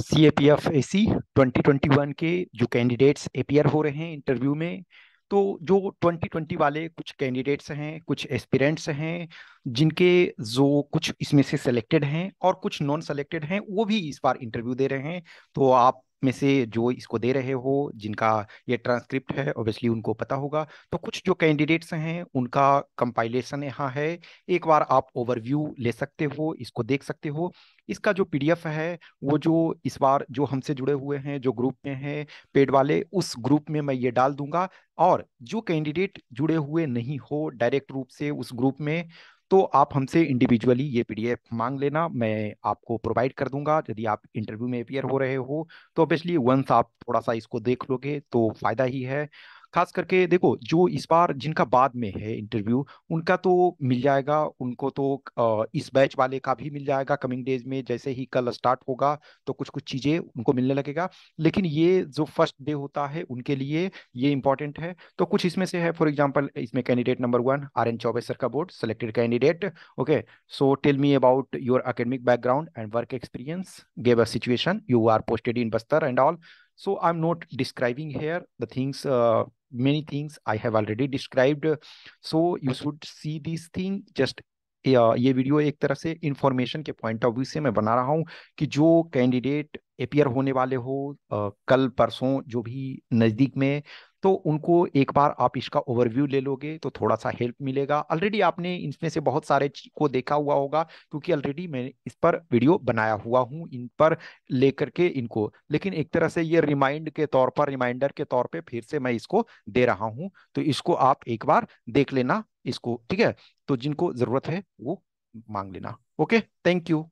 C A P F A C twenty twenty one के जो candidates appear हो रहे हैं इंटरव्यू में तो जो 2020 वाले कुछ कैंडिडेट्स हैं कुछ एस्पिरेंट्स हैं जिनके जो कुछ इसमें से सेलेक्टेड हैं और कुछ नॉन सेलेक्टेड हैं वो भी इस बार इंटरव्यू दे रहे हैं तो आप में से जो इसको दे रहे हो जिनका ये ट्रांसक्रिप्ट है ऑब्वियसली उनको पता होगा तो कुछ जो कैंडिडेट्स हैं उनका कंपाइलेशन यहाँ है एक बार आप ओवरव्यू ले सकते हो इसको देख सकते हो इसका जो पीडीएफ है वो जो इस बार जो हमसे जुड़े हुए हैं जो ग्रुप में हैं पेड वाले उस ग्रुप में मैं ये डाल दूंगा और जो कैंडिडेट जुड़े हुए नहीं हो डायरेक्ट रूप से उस ग्रुप में तो आप हमसे इंडिविजुअली ये पीडीएफ मांग लेना मैं आपको प्रोवाइड कर दूंगा यदि आप इंटरव्यू में अपेयर हो रहे हो तो ऑब्वियसली वंस आप थोड़ा सा इसको देख लोगे तो फ़ायदा ही है खास करके देखो जो इस बार जिनका बाद में है इंटरव्यू उनका तो मिल जाएगा उनको तो इस बैच वाले का भी मिल जाएगा कमिंग डेज में जैसे ही कल स्टार्ट होगा तो कुछ कुछ चीजें उनको मिलने लगेगा लेकिन ये जो फर्स्ट डे होता है उनके लिए ये इंपॉर्टेंट है तो कुछ इसमें से है फॉर एग्जाम्पल इसमें candidate number one R N Choubey sir का board selected candidate okay so tell me about your academic background and work experience gave a situation you are posted in Bastar and all so i'm not describing here the things uh, many things I have already described. So you should see these thing just ये video एक तरह से information के point of view से मैं बना रहा हूँ कि जो कैंडिडेट अपियर होने वाले हो आ, कल परसों जो भी नज़दीक में तो उनको एक बार आप इसका ओवरव्यू ले लोगे तो थोड़ा सा हेल्प मिलेगा ऑलरेडी आपने इसमें से बहुत सारे को देखा हुआ होगा क्योंकि ऑलरेडी मैं इस पर वीडियो बनाया हुआ हूँ इन पर लेकर के इनको लेकिन एक तरह से ये रिमाइंड के तौर पर रिमाइंडर के तौर पे फिर से मैं इसको दे रहा हूँ तो इसको आप एक बार देख लेना इसको ठीक है तो जिनको जरूरत है वो मांग लेना ओके थैंक यू